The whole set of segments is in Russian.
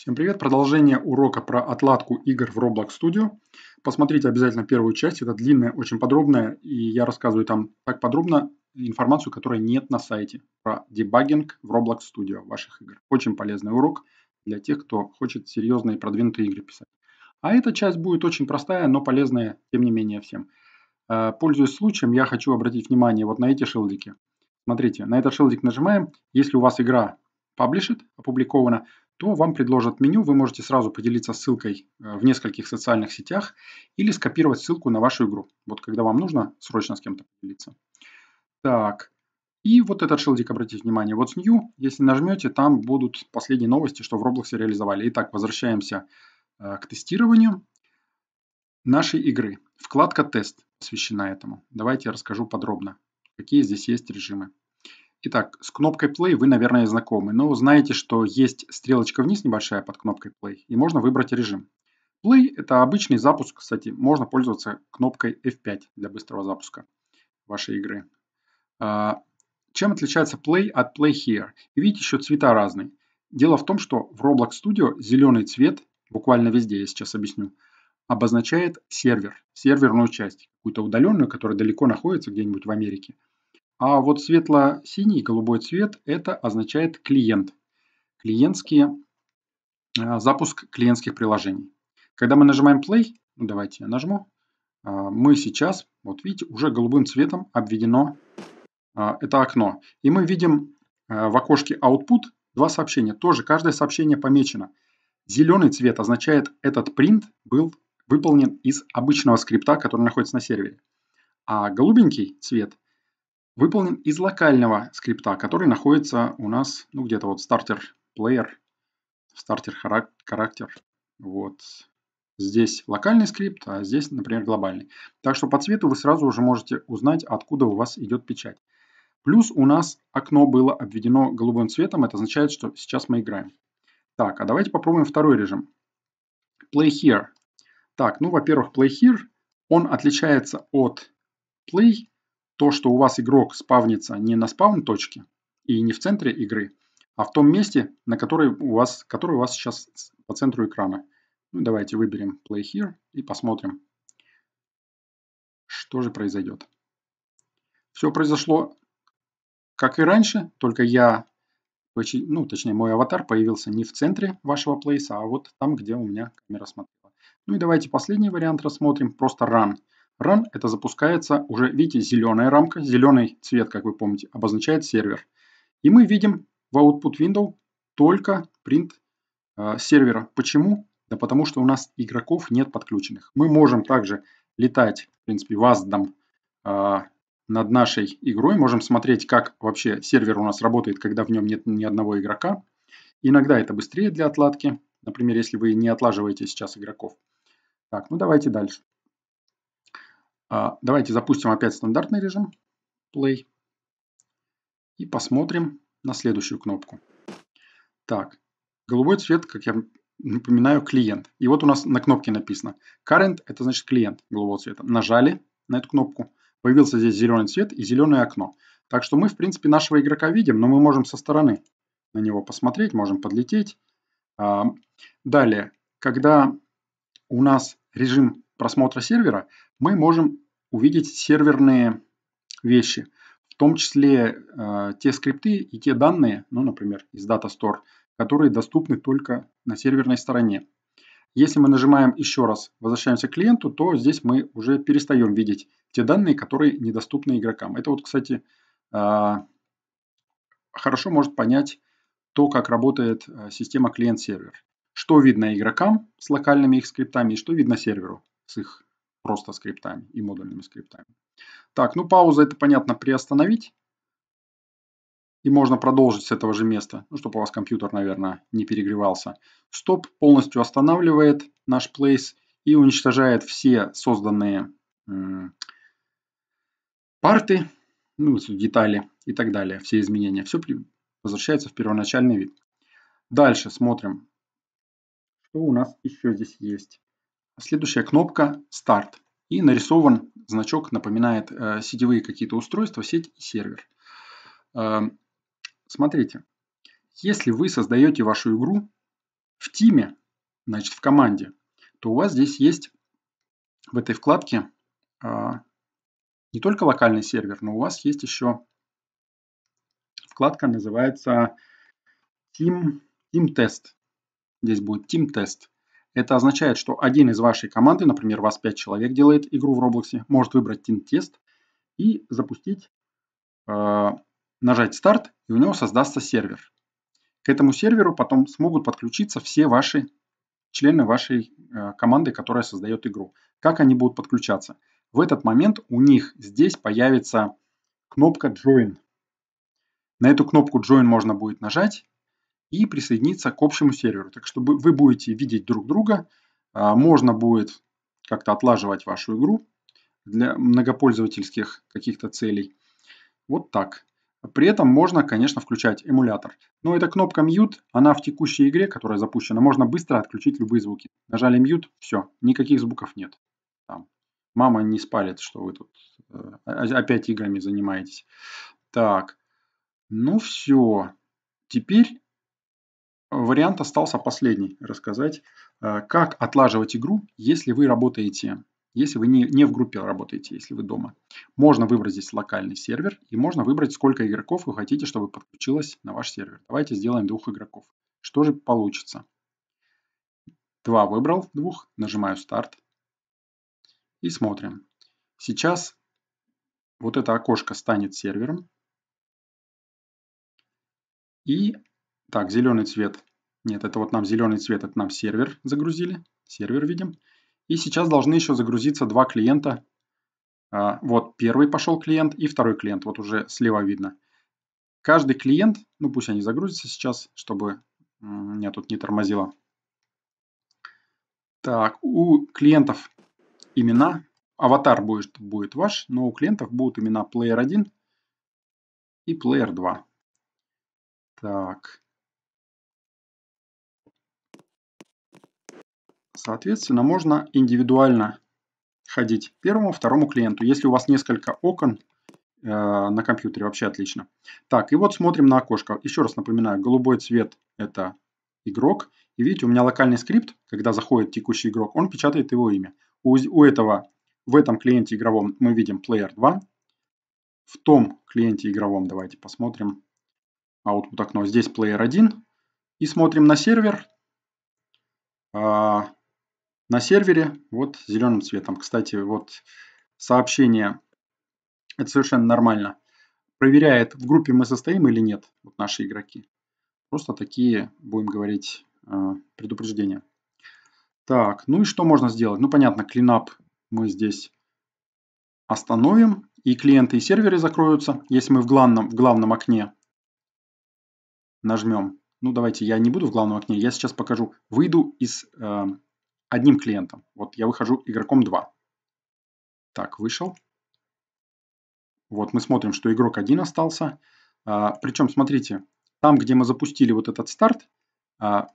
Всем привет! Продолжение урока про отладку игр в Roblox Studio. Посмотрите обязательно первую часть, это длинная, очень подробная, и я рассказываю там так подробно информацию, которой нет на сайте, про дебагинг в Roblox Studio ваших игр. Очень полезный урок для тех, кто хочет серьезные продвинутые игры писать. А эта часть будет очень простая, но полезная, тем не менее, всем. Э, пользуясь случаем, я хочу обратить внимание вот на эти шилдики. Смотрите, на этот шилдик нажимаем. Если у вас игра published, опубликована, то вам предложат меню, вы можете сразу поделиться ссылкой э, в нескольких социальных сетях или скопировать ссылку на вашу игру, вот когда вам нужно срочно с кем-то поделиться. Так, и вот этот шилдик, обратите внимание, вот с New, если нажмете, там будут последние новости, что в Roblox реализовали. Итак, возвращаемся э, к тестированию нашей игры. Вкладка «Тест» посвящена этому. Давайте я расскажу подробно, какие здесь есть режимы. Итак, с кнопкой Play вы, наверное, знакомы, но знаете, что есть стрелочка вниз небольшая под кнопкой Play, и можно выбрать режим. Play – это обычный запуск, кстати, можно пользоваться кнопкой F5 для быстрого запуска вашей игры. А, чем отличается Play от Play Here? И видите, еще цвета разные. Дело в том, что в Roblox Studio зеленый цвет, буквально везде, я сейчас объясню, обозначает сервер, серверную часть, какую-то удаленную, которая далеко находится где-нибудь в Америке – а вот светло-синий голубой цвет – это означает клиент. Клиентские, э, запуск клиентских приложений. Когда мы нажимаем play, ну, давайте я нажму, а, мы сейчас, вот видите, уже голубым цветом обведено а, это окно. И мы видим э, в окошке output два сообщения. Тоже каждое сообщение помечено. Зеленый цвет означает, этот принт был выполнен из обычного скрипта, который находится на сервере. А голубенький цвет – выполнен из локального скрипта, который находится у нас, ну, где-то вот стартер плеер, стартер характер. Вот. Здесь локальный скрипт, а здесь, например, глобальный. Так что по цвету вы сразу уже можете узнать, откуда у вас идет печать. Плюс у нас окно было обведено голубым цветом. Это означает, что сейчас мы играем. Так, а давайте попробуем второй режим. Play here. Так, ну, во-первых, play here, он отличается от play то, что у вас игрок спавнится не на спавн точке и не в центре игры, а в том месте, на который у вас, который у вас сейчас по центру экрана. Ну, давайте выберем Play Here и посмотрим, что же произойдет. Все произошло как и раньше, только я, ну, точнее, мой аватар появился не в центре вашего плейса, а вот там, где у меня камера смотрела. Ну и давайте последний вариант рассмотрим, просто run. Run – это запускается уже, видите, зеленая рамка, зеленый цвет, как вы помните, обозначает сервер. И мы видим в output window только print э, сервера. Почему? Да потому что у нас игроков нет подключенных. Мы можем также летать, в принципе, ваздом э, над нашей игрой, можем смотреть, как вообще сервер у нас работает, когда в нем нет ни одного игрока. Иногда это быстрее для отладки, например, если вы не отлаживаете сейчас игроков. Так, ну давайте дальше. А, давайте запустим опять стандартный режим Play и посмотрим на следующую кнопку. Так, голубой цвет, как я напоминаю, клиент. И вот у нас на кнопке написано Current, это значит клиент голубого цвета. Нажали на эту кнопку, появился здесь зеленый цвет и зеленое окно. Так что мы, в принципе, нашего игрока видим, но мы можем со стороны на него посмотреть, можем подлететь. А, далее, когда у нас режим просмотра сервера, мы можем увидеть серверные вещи, в том числе э, те скрипты и те данные, ну, например, из Data которые доступны только на серверной стороне. Если мы нажимаем еще раз «Возвращаемся к клиенту», то здесь мы уже перестаем видеть те данные, которые недоступны игрокам. Это вот, кстати, э, хорошо может понять то, как работает э, система клиент-сервер. Что видно игрокам с локальными их скриптами и что видно серверу с их просто скриптами и модульными скриптами. Так, ну пауза это понятно приостановить. И можно продолжить с этого же места, ну, чтобы у вас компьютер, наверное, не перегревался. Стоп полностью останавливает наш place и уничтожает все созданные парты, ну, детали и так далее, все изменения. Все возвращается в первоначальный вид. Дальше смотрим, что у нас еще здесь есть. Следующая кнопка «Старт». И нарисован значок, напоминает э, сетевые какие-то устройства, сеть и сервер. Э, смотрите, если вы создаете вашу игру в тиме, значит в команде, то у вас здесь есть в этой вкладке э, не только локальный сервер, но у вас есть еще вкладка называется Team, Team Test. Здесь будет Team Test. Это означает, что один из вашей команды, например, вас 5 человек делает игру в Roblox, может выбрать тинт-тест и запустить, э, нажать старт, и у него создастся сервер. К этому серверу потом смогут подключиться все ваши члены вашей э, команды, которая создает игру. Как они будут подключаться? В этот момент у них здесь появится кнопка Join. На эту кнопку Join можно будет нажать, и присоединиться к общему серверу. Так что вы будете видеть друг друга, а, можно будет как-то отлаживать вашу игру для многопользовательских каких-то целей. Вот так. При этом можно, конечно, включать эмулятор. Но эта кнопка Mute, она в текущей игре, которая запущена, можно быстро отключить любые звуки. Нажали Mute, все, никаких звуков нет. Там. Мама не спалит, что вы тут э, опять играми занимаетесь. Так, ну все. Теперь вариант остался последний рассказать. Э, как отлаживать игру, если вы работаете, если вы не, не в группе работаете, если вы дома. Можно выбрать здесь локальный сервер и можно выбрать, сколько игроков вы хотите, чтобы подключилось на ваш сервер. Давайте сделаем двух игроков. Что же получится? Два выбрал, двух, нажимаю старт и смотрим. Сейчас вот это окошко станет сервером. И так, зеленый цвет. Нет, это вот нам зеленый цвет, это нам сервер загрузили. Сервер видим. И сейчас должны еще загрузиться два клиента. А, вот первый пошел клиент и второй клиент. Вот уже слева видно. Каждый клиент, ну пусть они загрузятся сейчас, чтобы меня тут не тормозило. Так, у клиентов имена. Аватар будет, будет ваш, но у клиентов будут имена Player 1 и Player 2. Так, Соответственно, можно индивидуально ходить первому, второму клиенту. Если у вас несколько окон э, на компьютере, вообще отлично. Так, и вот смотрим на окошко. Еще раз напоминаю, голубой цвет – это игрок. И видите, у меня локальный скрипт, когда заходит текущий игрок, он печатает его имя. У, у этого, в этом клиенте игровом мы видим player 2. В том клиенте игровом, давайте посмотрим, output окно, здесь player 1. И смотрим на сервер. А, на сервере, вот зеленым цветом. Кстати, вот сообщение, это совершенно нормально, проверяет, в группе мы состоим или нет, вот наши игроки. Просто такие, будем говорить, э, предупреждения. Так, ну и что можно сделать? Ну, понятно, клинап мы здесь остановим, и клиенты, и серверы закроются. Если мы в главном, в главном окне нажмем, ну давайте я не буду в главном окне, я сейчас покажу, выйду из э, одним клиентом. Вот я выхожу игроком 2. Так, вышел. Вот мы смотрим, что игрок 1 остался. А, причем, смотрите, там, где мы запустили вот этот старт, а,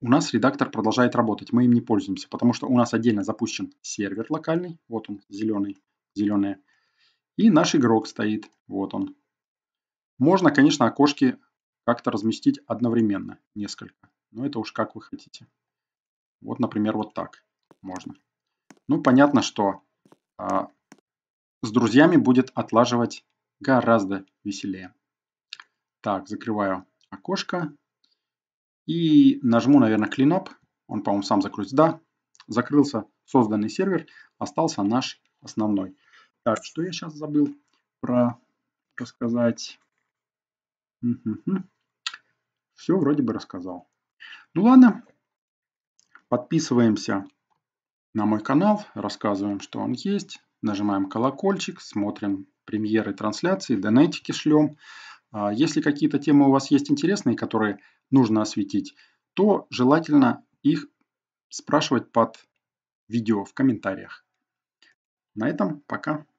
у нас редактор продолжает работать. Мы им не пользуемся, потому что у нас отдельно запущен сервер локальный. Вот он, зеленый, зеленый. И наш игрок стоит. Вот он. Можно, конечно, окошки как-то разместить одновременно, несколько. Но это уж как вы хотите. Вот, например, вот так можно. Ну, понятно, что а, с друзьями будет отлаживать гораздо веселее. Так, закрываю окошко. И нажму, наверное, Cleanup. Он, по-моему, сам закроется. Да, закрылся созданный сервер. Остался наш основной. Так, что я сейчас забыл про рассказать? Все, вроде бы рассказал. Ну ладно, Подписываемся на мой канал, рассказываем, что он есть, нажимаем колокольчик, смотрим премьеры трансляции, донатики шлем. А если какие-то темы у вас есть интересные, которые нужно осветить, то желательно их спрашивать под видео в комментариях. На этом пока.